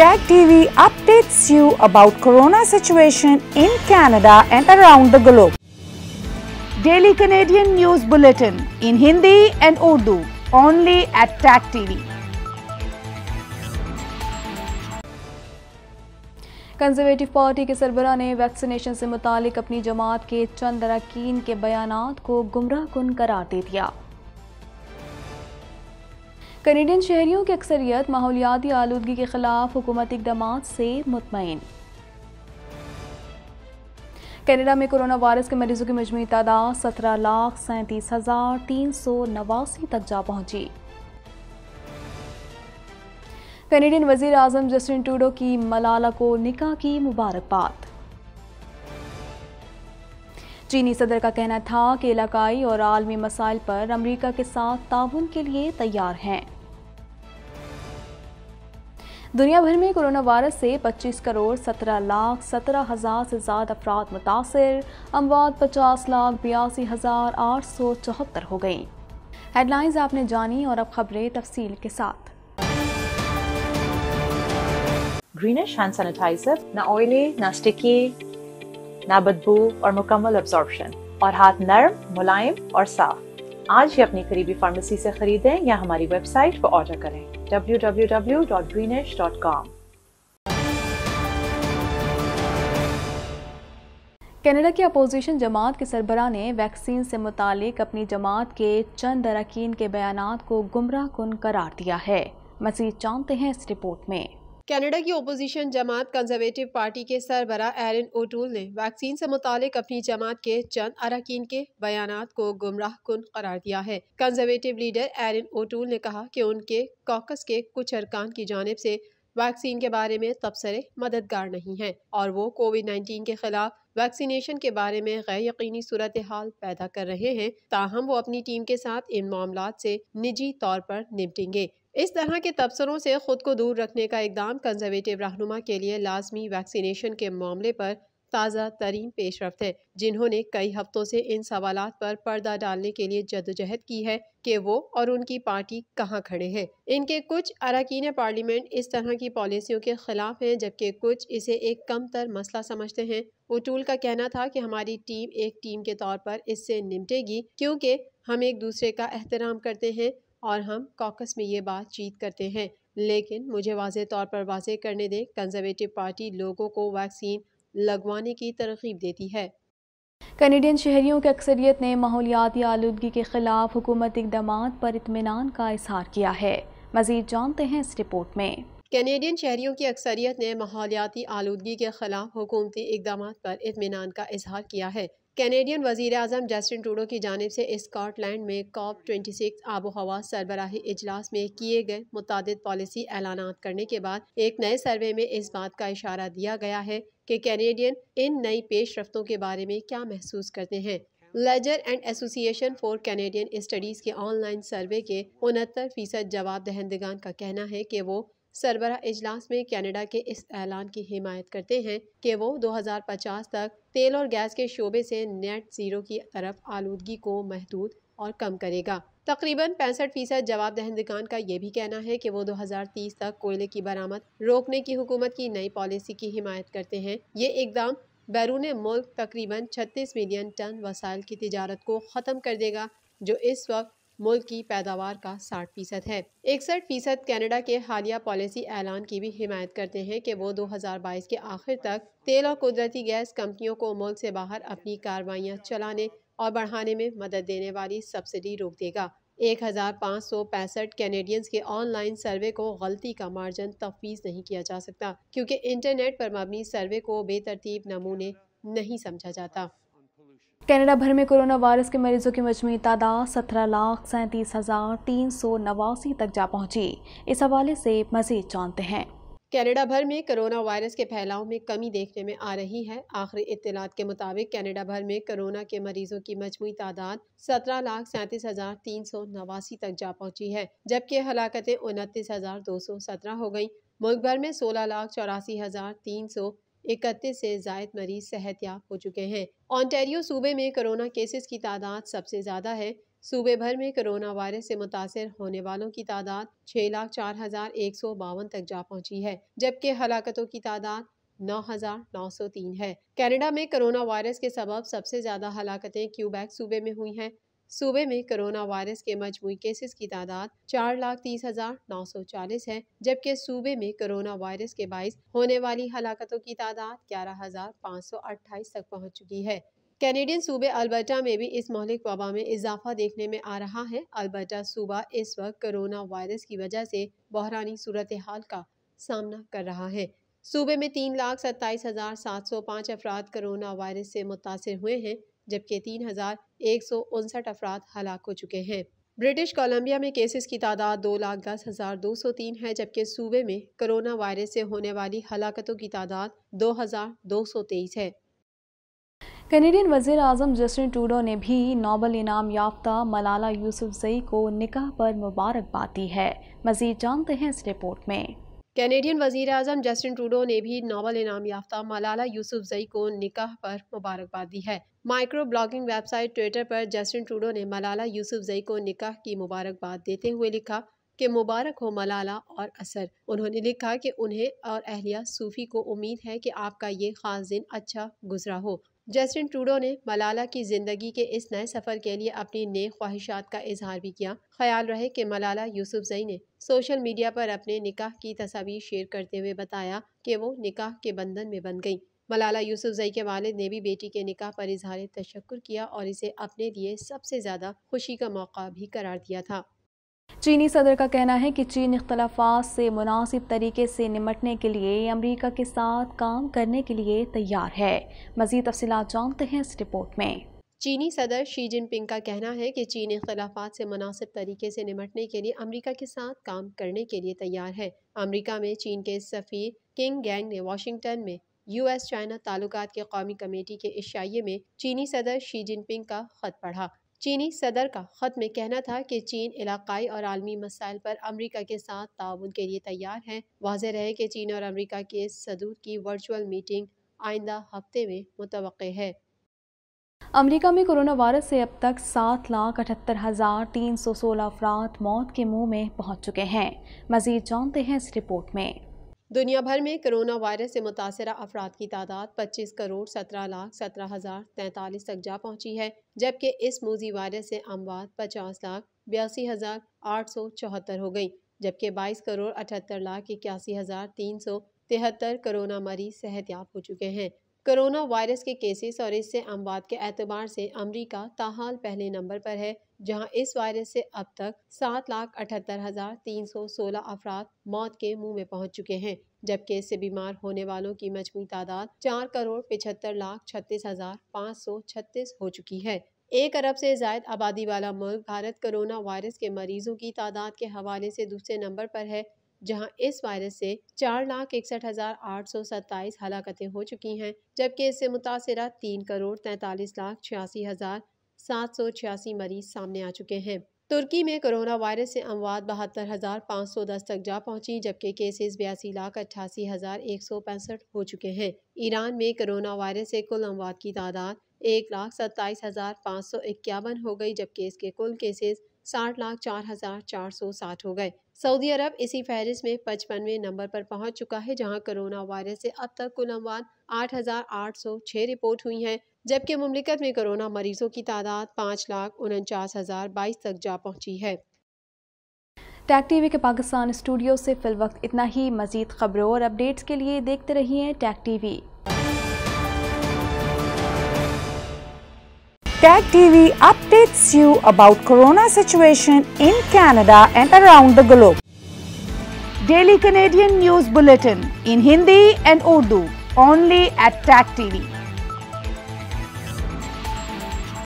Tag TV updates you about corona situation in Canada and around the globe. Daily Canadian News Bulletin in Hindi and Urdu only at Tag TV. Conservative party के सरबरा ने vaccination से मुतालिक अपनी जमात के चंद अरकान के बयान को गुमराह कन करार दे दिया कनेडियन शहरीों की अक्सरियत माहौलियाती आलूगी के खिलाफ हुकूमती इकदाम से मुतमिन कैनेडा में कोरोना वायरस के मरीजों की मजमू तादाद सत्रह लाख सैंतीस हज़ार तीन सौ नवासी तक जा पहुंची कनेडियन वजीर अजम जस्टिन टूडो की मलाला को निका की मुबारकबाद चीनी सदर का कहना था कि इलाकाई और आलमी मसाइल पर अमरीका के साथ ताउन के लिए तैयार हैं दुनिया भर में कोरोना वायरस से 25 करोड़ 17 लाख सत्रह हज़ार से ज़्यादा अफराद मुतासर अमवात पचास लाख बयासी हज़ार आठ सौ चौहत्तर हो गई हेडलाइंस आपने जानी और अब खबरें तफसील के साथ ग्रीनिश हैंड सैनिटाइजर ना ऑयली ना स्टिकी ना बदबू और मुकम्मल अब्जॉर्प्शन और हाथ नरम मुलायम और साफ आज ही अपनी करीबी फार्मेसी से खरीदें या हमारी वेबसाइट पर ऑर्डर करें www.greenish.com कनाडा की अपोजिशन जमात के सरबरा ने वैक्सीन से मुतालिक अपनी जमात के चंद अरकान के बयान को गुमराह कन करार दिया है मजीद जानते हैं इस रिपोर्ट में कनाडा की ओपोजिशन जमात कंजर्वेटिव पार्टी के सरबरा एरन ओटूल ने वैक्सीन से मुतालिक अपनी जमात के चंद अरकान के बयान को गुमराह कन करार दिया है कंजर्वेटिव लीडर एरन ओटूल ने कहा कि उनके कॉकस के कुछ अरकान की जानब से वैक्सीन के बारे में तबसरे मददगार नहीं हैं और वो कोविड नाइन्टीन के खिलाफ वैक्सीनेशन के बारे में गैर यकीनी सूरत हाल पैदा कर रहे हैं ताहम वो अपनी टीम के साथ इन मामला से निजी तौर पर निपटेंगे इस तरह के तबसरों से खुद को दूर रखने का इकदाम कंजर्वेटिव रहनुमा के लिए लाजमी वैक्सीनेशन के मामले पर ताज़ा तरीन पेशरफ है जिन्होंने कई हफ्तों से इन सवाल पर पर्दा डालने के लिए जदोजहद की है कि वो और उनकी पार्टी कहाँ खड़े हैं इनके कुछ अरकान पार्लियामेंट इस तरह की पॉलिसियों के खिलाफ हैं जबकि कुछ इसे एक कम तर मसला समझते हैं उटूल का कहना था कि हमारी टीम एक टीम के तौर पर इससे निपटेगी क्योंकि हम एक दूसरे का एहतराम करते हैं और हम कॉकस में ये बातचीत करते हैं लेकिन मुझे वाज तौर पर वाज करने दें कंजर्वेटिव पार्टी लोगों को वैक्सीन लगवाने की तरकीब देती है कनेडियन शहरीों की अक्सरियत ने माहौलियाती आलूगी के खिलाफ हुकूमत इकदाम पर इतमान का इजहार किया है मजीद जानते हैं इस रिपोर्ट में कैनेडियन शहरीों की अक्सरियत ने माहौलियाती आलूगी के खिलाफ हुकूमती इकदाम पर इतमान का इजहार किया है कैनेडियन वजीर अजम जस्टिन ट्रूडो की जानब से स्कॉटलैंड में कॉप ट्वेंटी आबो हवा सरबराही इजलास में किए गए मुतद पॉलिसी ऐलान करने के बाद एक नए सर्वे में इस बात का इशारा दिया गया है कि कैनेडियन इन नई पेश रफ्तों के बारे में क्या महसूस करते हैं Leger and association for Canadian studies के ऑनलाइन सर्वे के उनहत्तर फ़ीसद जवाब दहंदगान का कहना है कि वो सरबरा इजलास में कनाडा के इस ऐलान की हिमायत करते हैं कि वो 2050 तक तेल और गैस के शोबे से नेट ज़ीरो की तरफ आलूदगी को महदूद और कम करेगा तकरीबन पैंसठ फीसद जवाब दहंदगान का ये भी कहना है कि वो 2030 तक कोयले की बरामद रोकने की हुकूमत की नई पॉलिसी की हिमायत करते हैं ये इकदाम बैरून मुल्क तकरीबन 36 मिलियन टन वसाइल की तजारत को ख़त्म कर देगा जो इस वक्त मुल्क की पैदावार का साठ फीसद है इकसठ फीसद कैनेडा के हालिया पॉलिसी ऐलान की भी हिमायत करते हैं कि वो 2022 के आखिर तक तेल और कुदरती गैस कंपनियों को मुल्क से बाहर अपनी कार्रवाइयाँ चलाने और बढ़ाने में मदद देने वाली सब्सिडी रोक देगा एक हज़ार पाँच सौ पैंसठ कैनेडियंस के ऑनलाइन सर्वे को गलती का मार्जन तफवीज़ नहीं किया जा सकता क्योंकि इंटरनेट पर मबनी सर्वे को बेतरतीब नमूने नहीं समझा जाता कनाडा भर में कोरोना वायरस के मरीजों की मजमू तादाद सत्रह लाख सैंतीस हजार तीन सौ नवासी तक जा पहुंची इस हवाले से मजीद जानते हैं कनाडा भर में कोरोना वायरस के फैलाव में कमी देखने में आ रही है आखिरी इतलात के मुताबिक कनाडा भर में कोरोना के मरीजों की मजमू तादाद सत्रह लाख सैंतीस हजार तीन सौ नवासी तक जा पहुंची है जबकि हलाकतें उनतीस हजार दो सौ सत्रह हो गयी मुल्क भर में सोलह लाख चौरासी हजार तीन सौ इकतीस से जायद मरीज सेहतियाब हो चुके हैं ऑनटेरियो सूबे में कोरोना केसेस की तादाद सबसे ज़्यादा है सूबे भर में कोरोना वायरस से मुतासर होने वालों की तादाद छः लाख चार हज़ार एक सौ बावन तक जा पहुंची है जबकि हलाकतों की तादाद नौ हजार नौ सौ तीन है कैनेडा में कोरोना वायरस के सबब सबसे ज़्यादा हलाकतें क्यूबैक सूबे में हुई हैं सूबे में कोरोना वायरस के मजमू केसेस की तादाद चार लाख तीस हजार नौ सौ चालीस है जबकि सूबे में कोरोना वायरस के बायस होने वाली हलाकतों की तादाद ग्यारह हजार पाँच सौ अट्ठाईस तक पहुँच चुकी है कैनेडियन सूबे अल्बर्टा में भी इस मौलिक वबा में इजाफा देखने में आ रहा है अल्बर्टा सूबा इस वक्त कोरोना वायरस की वजह से बहरानी सूरत हाल का सामना कर रहा है सूबे में तीन लाख सत्ताईस हजार सात सौ पाँच अफराद कोरोना वायरस से मुतासर हुए हैं जबकि तीन हज़ार एक सौ उनसठ अफराद हलाक हो चुके हैं ब्रिटिश कोलंबिया में केसेस की तादाद दो लाख दस हज़ार दो सौ तीन है जबकि सूबे में कोरोना वायरस से होने वाली हलाकतों की तादाद दो हज़ार दो सौ तेईस है कैनेडियन वजीर अजम जस्टिन टूडो ने भी नोबल इनाम याफ्ता मलाला जई को निकाह पर मुबारकबाद दी है मजीद जानते हैं इस रिपोर्ट में कैनेडियन वजीर अजम जस्टिन ट्रूडो ने भी नोबल इनाम याफ्ता मलाला जई को निकाह पर मुबारकबाद दी है माइक्रो ब्लॉगिंग वेबसाइट ट्विटर पर जस्टिन ट्रूडो ने मलाला जई को निकाह की मुबारकबाद देते हुए लिखा कि मुबारक हो मलाला और असर उन्होंने लिखा कि उन्हें और अहलिया सूफी को उम्मीद है कि आपका ये ख़ास दिन अच्छा गुजरा हो जस्टिन ट्रूडो ने मलाला की ज़िंदगी के इस नए सफ़र के लिए अपनी नए ख्वाहिशात का इजहार भी किया ख्याल रहे कि मलाला जई ने सोशल मीडिया पर अपने निकाह की तस्वीर शेयर करते हुए बताया कि वो निकाह के बंधन में बन गई मलाला जई के वालद ने भी बेटी के निकाह पर इजहार तशक् किया और इसे अपने लिए सबसे ज़्यादा खुशी का मौका भी करार दिया था चीनी सदर का कहना है कि चीन इख्तलाफा से मुनासिब तरीके से निमटने के लिए अमरीका के साथ काम करने के लिए तैयार है मज़ीद तफसी जानते हैं इस रिपोर्ट में चीनी सदर शी जिनपिंग का कहना है कि चीन इख्तलाफा से मुनासिब तरीके से निमटने के लिए अमरीका के साथ काम करने के लिए तैयार है अमरीका में चीन के सफ़ीर किंग गैंग ने वाशिंगटन में यू एस चाइना ताल्लुकात के कौमी कमेटी के इशाइये में चीनी सदर शी जिनपिंग का ख़त पढ़ा चीनी सदर का ख़त में कहना था कि चीन इलाकई और आलमी मसाइल पर अमरीका के साथ ताउन के लिए तैयार है वाज रहे कि चीन और अमरीका के सदूर की वर्चुअल मीटिंग आइंदा हफ्ते में मुतव है अमेरिका में कोरोना वायरस से अब तक सात लाख अठहत्तर हज़ार तीन सौ सोलह अफराद मौत के मुंह में पहुंच चुके हैं मज़ीद जानते हैं इस रिपोर्ट में दुनिया भर में कोरोना वायरस से मुतासर अफराद की तादाद 25 करोड़ 17 लाख सत्रह हज़ार तैंतालीस तक जा पहुंची है जबकि इस मोजी वायरस से अमवात 50 लाख बयासी हज़ार आठ सौ चौहत्तर हो गई जबकि 22 करोड़ अठहत्तर लाख इक्यासी हज़ार तीन सौ तिहत्तर कोरोना मरीज सेहतियाब हो चुके हैं कोरोना वायरस के केसेस और इससे अमवात के अतबार से अमरीका ताहाल पहले नंबर पर है जहां इस वायरस से अब तक सात लाख अठहत्तर हजार तीन सौ सोलह अफराद मौत के मुंह में पहुंच चुके हैं जबकि इससे बीमार होने वालों की मजमू तादाद चार करोड़ पिछहत्तर लाख छत्तीस हजार पाँच सौ छत्तीस हो चुकी है एक अरब से जायद आबादी वाला मुल्क भारत कोरोना वायरस के मरीजों की तादाद के हवाले से दूसरे नंबर पर है जहां इस वायरस से चार लाख इकसठ हजार आठ सौ सत्ताईस हलाकतें हो चुकी हैं जबकि इससे मुतासरा तीन करोड़ तैंतालीस लाख छियासी हजार सात सौ छियासी मरीज सामने आ चुके हैं तुर्की में कोरोना वायरस से अमवात बहत्तर हज़ार पाँच सौ दस तक जा पहुंची जबकि केसेस बयासी लाख अट्ठासी हज़ार एक सौ पैंसठ हो चुके हैं ईरान में कोरोना वायरस से कुल अमवात की तादाद एक लाख सत्ताईस हज़ार पाँच सौ इक्यावन हो गई जबकि इसके कुल केसेस साठ लाख चार हज़ार चार सौ साठ हो गए सऊदी अरब इसी फहरिस्त में पचपनवे नंबर पर पहुंच चुका है जहां कोरोना वायरस से अब तक कुल अमवात आठ हज़ार आठ सौ छह रिपोर्ट हुई है जबकि ममलिकत में कोरोना मरीजों की तादाद पाँच लाख उनचास हज़ार बाईस तक जा पहुँची है टैग टीवी के पाकिस्तान स्टूडियो से फिल वक्त इतना ही मजीद खबरों और अपडेट्स के लिए देखते रहिए Tag TV Tag TV updates you about corona situation in Canada and around the globe. Daily Canadian news bulletin in Hindi and Urdu only at Tag TV.